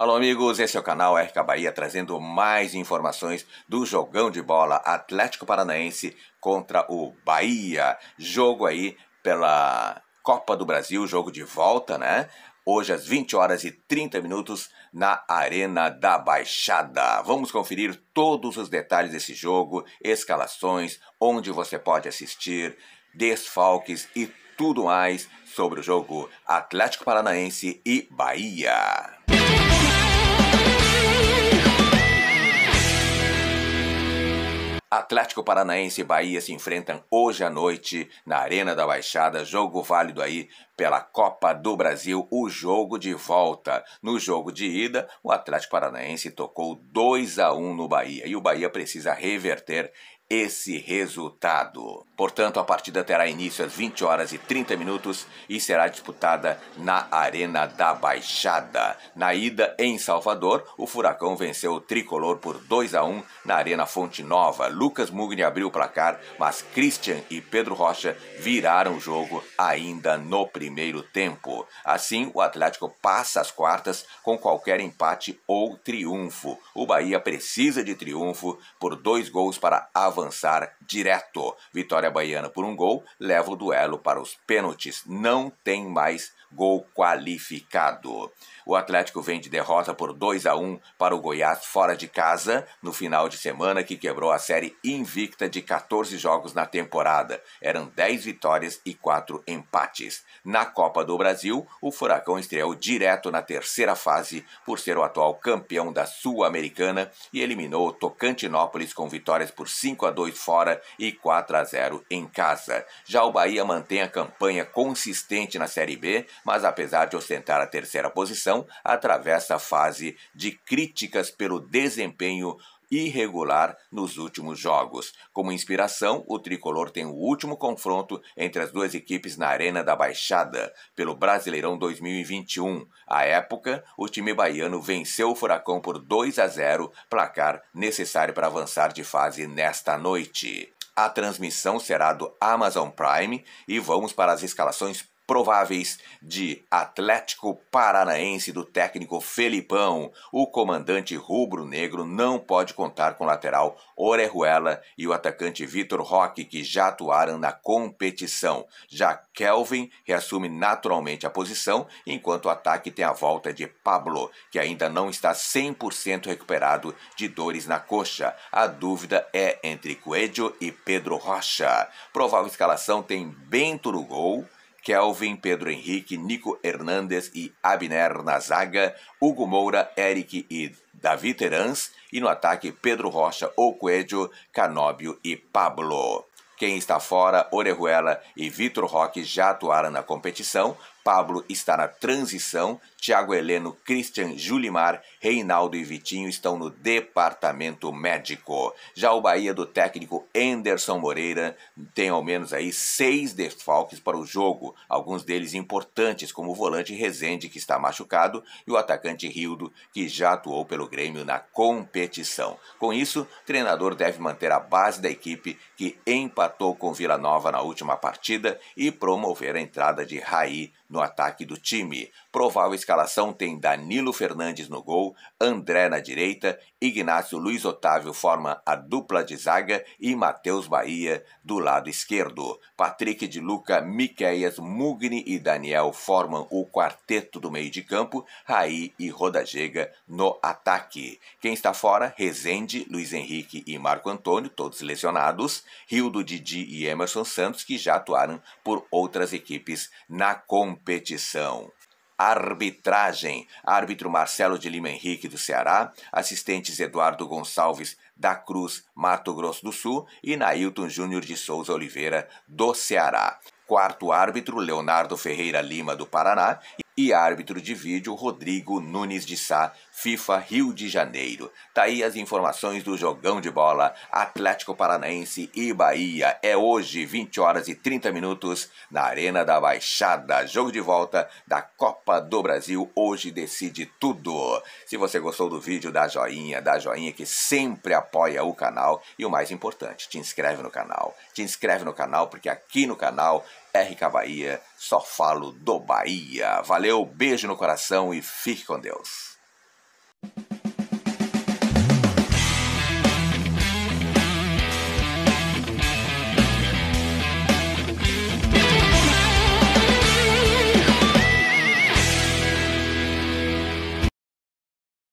Alô, amigos, esse é o canal RK Bahia trazendo mais informações do jogão de bola Atlético Paranaense contra o Bahia. Jogo aí pela Copa do Brasil, jogo de volta, né? Hoje às 20 horas e 30 minutos na Arena da Baixada. Vamos conferir todos os detalhes desse jogo, escalações, onde você pode assistir, desfalques e tudo mais sobre o jogo Atlético Paranaense e Bahia. Atlético Paranaense e Bahia se enfrentam hoje à noite na Arena da Baixada, jogo válido aí pela Copa do Brasil, o jogo de volta. No jogo de ida, o Atlético Paranaense tocou 2 a 1 no Bahia e o Bahia precisa reverter esse resultado. Portanto, a partida terá início às 20 horas e 30 minutos e será disputada na Arena da Baixada. Na ida em Salvador, o Furacão venceu o Tricolor por 2 a 1 na Arena Fonte Nova. Lucas Mugni abriu o placar, mas Christian e Pedro Rocha viraram o jogo ainda no primeiro tempo. Assim, o Atlético passa às quartas com qualquer empate ou triunfo. O Bahia precisa de triunfo por dois gols para avançar avançar direto. Vitória baiana por um gol leva o duelo para os pênaltis. Não tem mais gol qualificado. O Atlético vem de derrota por 2 a 1 para o Goiás fora de casa no final de semana que quebrou a série invicta de 14 jogos na temporada. Eram 10 vitórias e 4 empates. Na Copa do Brasil, o Furacão estreou direto na terceira fase por ser o atual campeão da Sul-Americana e eliminou o Tocantinópolis com vitórias por 5 a 2 fora e 4 a 0 em casa. Já o Bahia mantém a campanha consistente na Série B, mas apesar de ostentar a terceira posição, atravessa a fase de críticas pelo desempenho irregular nos últimos jogos. Como inspiração, o tricolor tem o último confronto entre as duas equipes na Arena da Baixada, pelo Brasileirão 2021. À época, o time baiano venceu o Furacão por 2 a 0, placar necessário para avançar de fase nesta noite. A transmissão será do Amazon Prime e vamos para as escalações prováveis de Atlético Paranaense do técnico Felipão. O comandante rubro-negro não pode contar com o lateral Orejuela e o atacante Vitor Roque, que já atuaram na competição. Já Kelvin reassume naturalmente a posição, enquanto o ataque tem a volta de Pablo, que ainda não está 100% recuperado de dores na coxa. A dúvida é entre Coelho e Pedro Rocha. Provável escalação tem Bento no gol, Kelvin, Pedro Henrique, Nico Hernandes e Abner na zaga, Hugo Moura, Eric e Davi Terans, e no ataque Pedro Rocha, Ocoedio, Canóbio e Pablo. Quem está fora, Orejuela e Vitor Roque já atuaram na competição, Pablo está na transição, Tiago Heleno, Christian, Julimar, Reinaldo e Vitinho estão no departamento médico. Já o Bahia do técnico Enderson Moreira tem ao menos aí seis desfalques para o jogo, alguns deles importantes, como o volante Rezende, que está machucado, e o atacante Rildo, que já atuou pelo Grêmio na competição. Com isso, o treinador deve manter a base da equipe que empatou com Vila Nova na última partida e promover a entrada de Raí no ataque do time, provável escalação tem Danilo Fernandes no gol, André na direita, Ignacio Luiz Otávio forma a dupla de zaga e Matheus Bahia do lado esquerdo. Patrick de Luca, Miqueias, Mugni e Daniel formam o quarteto do meio de campo, Raí e Rodajega no ataque. Quem está fora? Rezende, Luiz Henrique e Marco Antônio, todos lesionados, Rildo Didi e Emerson Santos, que já atuaram por outras equipes na compra competição. Arbitragem: árbitro Marcelo de Lima Henrique do Ceará, assistentes Eduardo Gonçalves da Cruz, Mato Grosso do Sul e Nailton Júnior de Souza Oliveira do Ceará. Quarto árbitro Leonardo Ferreira Lima do Paraná e árbitro de vídeo Rodrigo Nunes de Sá, FIFA Rio de Janeiro. Tá aí as informações do jogão de bola Atlético Paranaense e Bahia. É hoje, 20 horas e 30 minutos, na Arena da Baixada. Jogo de volta da Copa do Brasil. Hoje decide tudo. Se você gostou do vídeo, dá joinha, dá joinha que sempre apoia o canal. E o mais importante, te inscreve no canal. Te inscreve no canal porque aqui no canal RK Bahia, só falo do Bahia. Valeu, beijo no coração e fique com Deus.